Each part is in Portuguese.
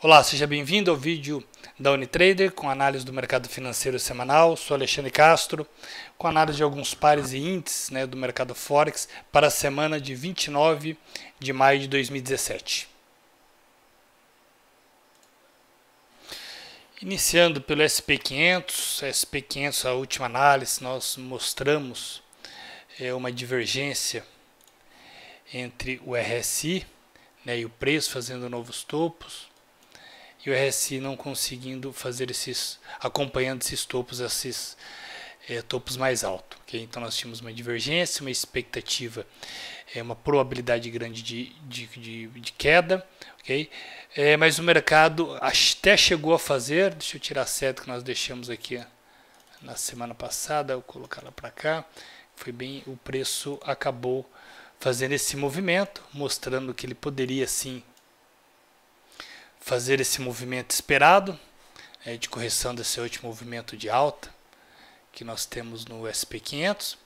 Olá, seja bem-vindo ao vídeo da Unitrader com análise do mercado financeiro semanal. Sou Alexandre Castro com análise de alguns pares e índices né, do mercado Forex para a semana de 29 de maio de 2017. Iniciando pelo SP500, SP500, a última análise, nós mostramos é, uma divergência entre o RSI né, e o preço fazendo novos topos e o RSI não conseguindo fazer esses acompanhando esses topos, esses é, topos mais altos. Okay? Então nós tínhamos uma divergência, uma expectativa, é, uma probabilidade grande de, de, de, de queda, okay? É, mas o mercado até chegou a fazer, deixa eu tirar a seta que nós deixamos aqui na semana passada, vou colocar ela para cá, foi bem, o preço acabou fazendo esse movimento, mostrando que ele poderia sim fazer esse movimento esperado é, de correção desse último movimento de alta que nós temos no SP500.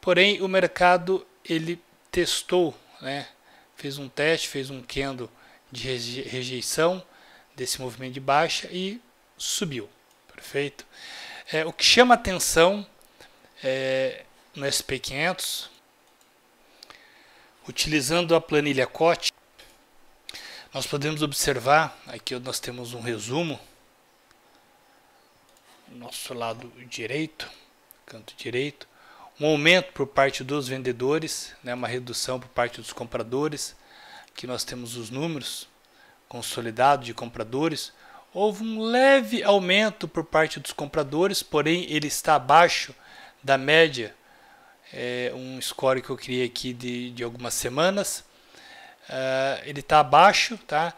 Porém, o mercado ele testou, né, fez um teste, fez um candle de rejeição desse movimento de baixa e subiu. Perfeito? É, o que chama atenção é, no SP500, utilizando a planilha COT, nós podemos observar, aqui nós temos um resumo, nosso lado direito, canto direito, um aumento por parte dos vendedores, né, uma redução por parte dos compradores. Aqui nós temos os números consolidados de compradores. Houve um leve aumento por parte dos compradores, porém ele está abaixo da média, é um score que eu criei aqui de, de algumas semanas uh, ele está abaixo, tá?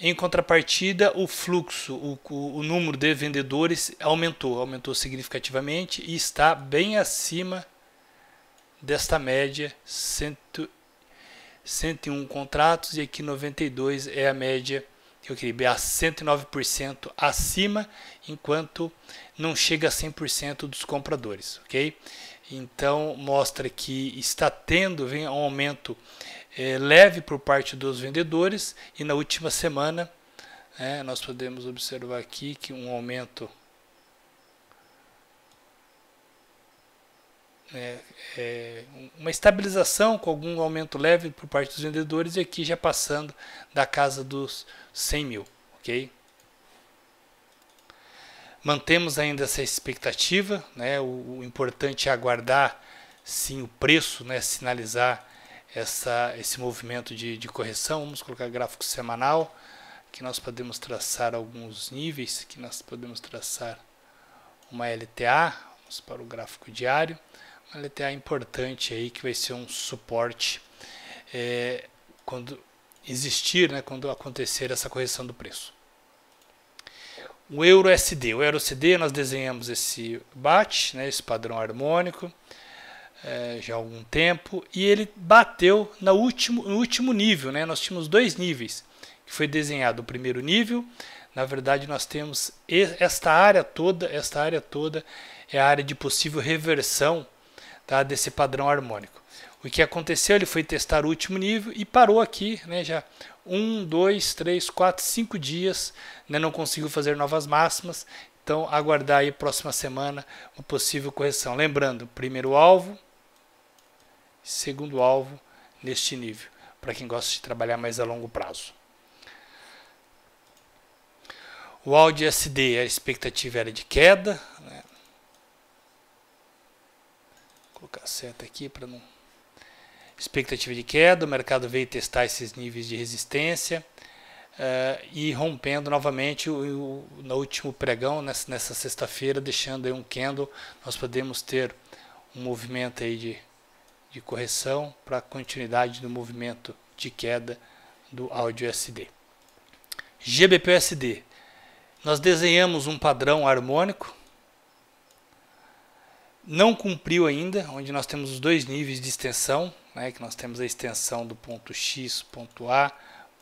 Em contrapartida, o fluxo, o, o, número de vendedores aumentou, aumentou significativamente e está bem acima desta média, cento, 101 contratos e aqui 92 é a média que eu queria, a 109% acima, enquanto não chega a 100% dos compradores, ok? Então mostra que está tendo vem um aumento é, leve por parte dos vendedores e na última semana é, nós podemos observar aqui que um aumento É, é, uma estabilização com algum aumento leve por parte dos vendedores e aqui já passando da casa dos 100 mil, ok? Mantemos ainda essa expectativa, né? O, o importante é aguardar sim o preço, né? Sinalizar essa, esse movimento de, de correção. Vamos colocar gráfico semanal, que nós podemos traçar alguns níveis, que nós podemos traçar uma LTA, vamos para o gráfico diário, uma LTA importante aí que vai ser um suporte é, quando existir, né, quando acontecer essa correção do preço. O euro SD, o euro CD nós desenhamos esse bate né, esse padrão harmônico, é, já há algum tempo e ele bateu no último, no último nível. Né? Nós tínhamos dois níveis que foi desenhado. O primeiro nível, na verdade, nós temos esta área toda, esta área toda é a área de possível reversão tá, desse padrão harmônico. O que aconteceu? Ele foi testar o último nível e parou aqui, né, já um, dois, três, quatro, cinco dias, né, não conseguiu fazer novas máximas. Então, aguardar aí próxima semana uma possível correção. Lembrando, primeiro alvo, segundo alvo neste nível, para quem gosta de trabalhar mais a longo prazo. O Audi SD, a expectativa era de queda. Né? Vou colocar a seta aqui para não... Expectativa de queda, o mercado veio testar esses níveis de resistência uh, e rompendo novamente o, o, no último pregão, nessa, nessa sexta-feira, deixando aí um candle, nós podemos ter um movimento aí de de correção para continuidade do movimento de queda do áudio SD. GBPSD. Nós desenhamos um padrão harmônico, não cumpriu ainda, onde nós temos os dois níveis de extensão, né, que nós temos a extensão do ponto X, ponto A,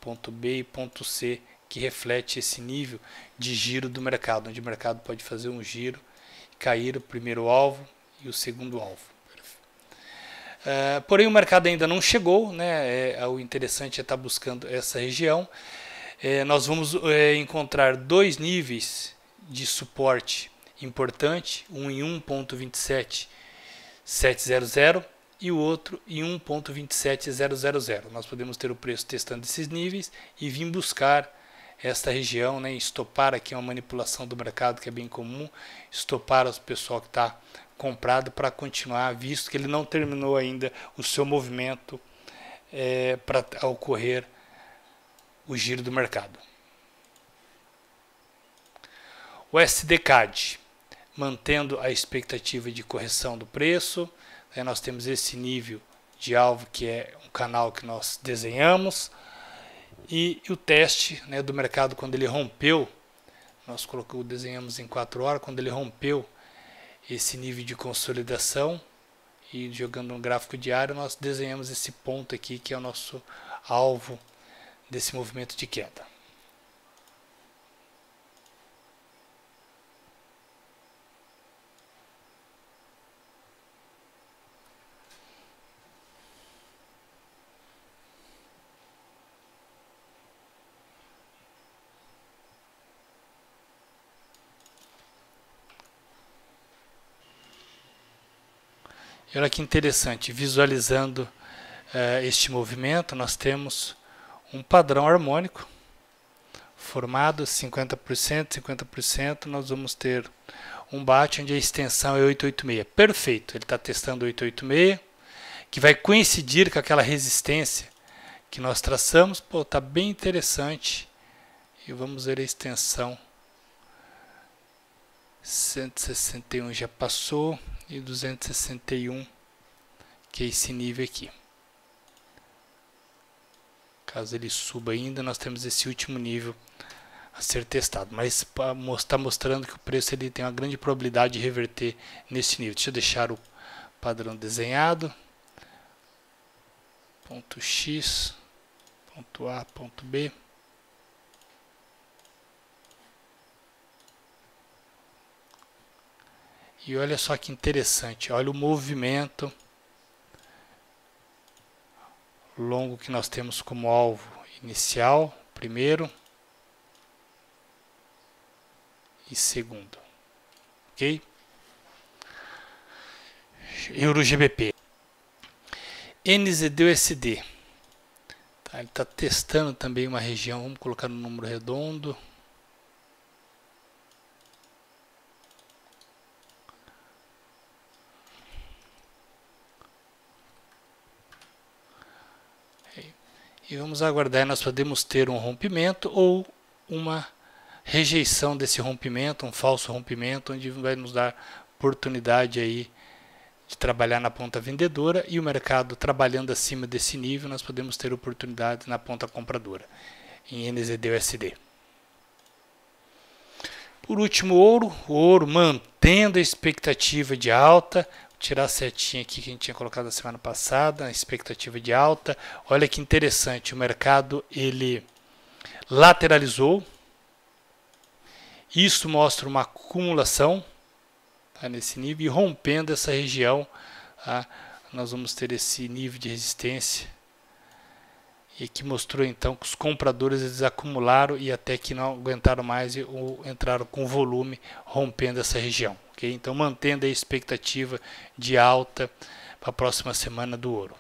ponto B e ponto C, que reflete esse nível de giro do mercado, onde o mercado pode fazer um giro, e cair o primeiro alvo e o segundo alvo. É, porém, o mercado ainda não chegou, né? É, é o interessante é estar tá buscando essa região. É, nós vamos é, encontrar dois níveis de suporte importante, um em 1.27700 e o outro em 1.27000. Nós podemos ter o preço testando esses níveis e vir buscar esta região, né, estopar aqui é uma manipulação do mercado que é bem comum, estopar o pessoal que está comprado para continuar, visto que ele não terminou ainda o seu movimento é, para ocorrer o giro do mercado. O SDCAD, mantendo a expectativa de correção do preço, aí né, nós temos esse nível de alvo que é um canal que nós desenhamos e, o teste né, do mercado quando ele rompeu, nós colocou desenhamos em 4 horas, quando ele rompeu esse nível de consolidação e jogando um gráfico diário nós desenhamos esse ponto aqui que é o nosso alvo desse movimento de queda. E olha que interessante, visualizando é, este movimento, nós temos um padrão harmônico formado 50%, 50%, nós vamos ter um bate onde a extensão é 886. Perfeito, ele está testando 886, que vai coincidir com aquela resistência que nós traçamos. Pô, está bem interessante. E vamos ver a extensão. 161 já passou, e 261, que é esse nível aqui. Caso ele suba ainda, nós temos esse último nível a ser testado. Mas está mostrar, mostrando que o preço ele tem uma grande probabilidade de reverter nesse nível. Deixa eu deixar o padrão desenhado. Ponto X, ponto A, ponto B. E olha só que interessante, olha o movimento longo que nós temos como alvo inicial, primeiro e segundo. OK? Euro GBP. Tá, ele está testando também uma região, vamos colocar no número redondo, e vamos aguardar. Nós podemos ter um rompimento ou uma rejeição desse rompimento, um falso rompimento, onde vai nos dar oportunidade aí de trabalhar na ponta vendedora e o mercado trabalhando acima desse nível, nós podemos ter oportunidade na ponta compradora em NZD USD. Por último, ouro, o ouro mantém mantendo a expectativa de alta. Vou tirar a setinha aqui que a gente tinha colocado na semana passada, a expectativa de alta. Olha que interessante, o mercado ele lateralizou. Isso mostra uma acumulação tá, nesse nível e rompendo essa região, tá, nós vamos ter esse nível de resistência e que mostrou então que os compradores eles acumularam e até que não aguentaram mais e ou, entraram com volume rompendo essa região. Okay? Então mantendo a expectativa de alta para a próxima semana do ouro.